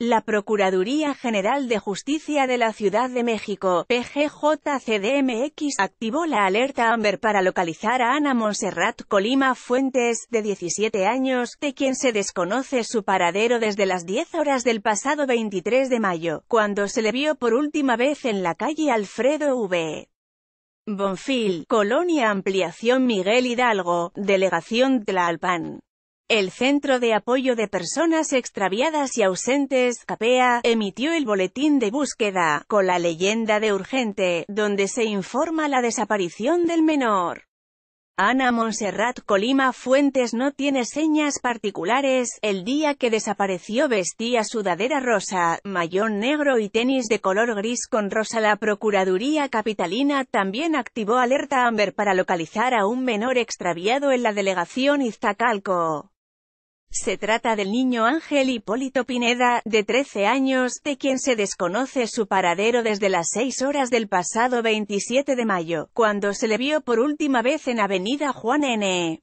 La Procuraduría General de Justicia de la Ciudad de México, PGJCDMX, activó la alerta Amber para localizar a Ana Monserrat Colima Fuentes, de 17 años, de quien se desconoce su paradero desde las 10 horas del pasado 23 de mayo, cuando se le vio por última vez en la calle Alfredo V. Bonfil, Colonia Ampliación Miguel Hidalgo, Delegación Tlalpan. El Centro de Apoyo de Personas Extraviadas y Ausentes, CAPEA, emitió el boletín de búsqueda, con la leyenda de urgente, donde se informa la desaparición del menor. Ana Montserrat Colima Fuentes no tiene señas particulares, el día que desapareció vestía sudadera rosa, mayón negro y tenis de color gris con rosa. La Procuraduría Capitalina también activó alerta Amber para localizar a un menor extraviado en la delegación Iztacalco. Se trata del niño Ángel Hipólito Pineda, de 13 años, de quien se desconoce su paradero desde las 6 horas del pasado 27 de mayo, cuando se le vio por última vez en Avenida Juan N.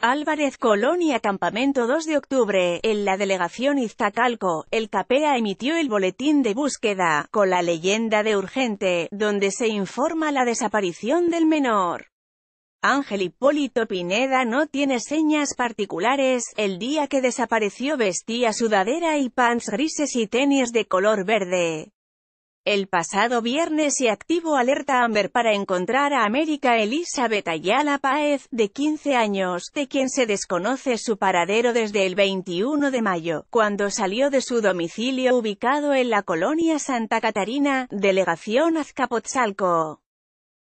Álvarez Colonia Campamento 2 de octubre, en la delegación Iztacalco, el CAPEA emitió el boletín de búsqueda, con la leyenda de urgente, donde se informa la desaparición del menor. Ángel Hipólito Pineda no tiene señas particulares, el día que desapareció vestía sudadera y pants grises y tenis de color verde. El pasado viernes y activo alerta Amber para encontrar a América Elizabeth Ayala Páez, de 15 años, de quien se desconoce su paradero desde el 21 de mayo, cuando salió de su domicilio ubicado en la colonia Santa Catarina, delegación Azcapotzalco.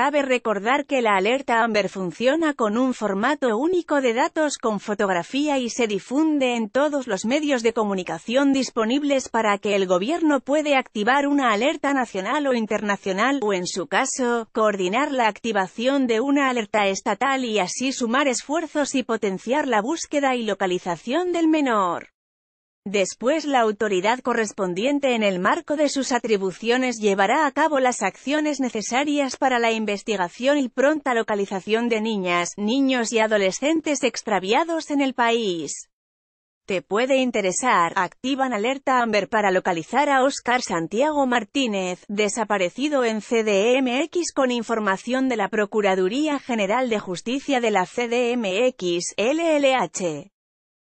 Cabe recordar que la alerta Amber funciona con un formato único de datos con fotografía y se difunde en todos los medios de comunicación disponibles para que el gobierno puede activar una alerta nacional o internacional, o en su caso, coordinar la activación de una alerta estatal y así sumar esfuerzos y potenciar la búsqueda y localización del menor. Después la autoridad correspondiente en el marco de sus atribuciones llevará a cabo las acciones necesarias para la investigación y pronta localización de niñas, niños y adolescentes extraviados en el país. Te puede interesar, activan alerta Amber para localizar a Oscar Santiago Martínez, desaparecido en CDMX con información de la Procuraduría General de Justicia de la CDMX, LLH.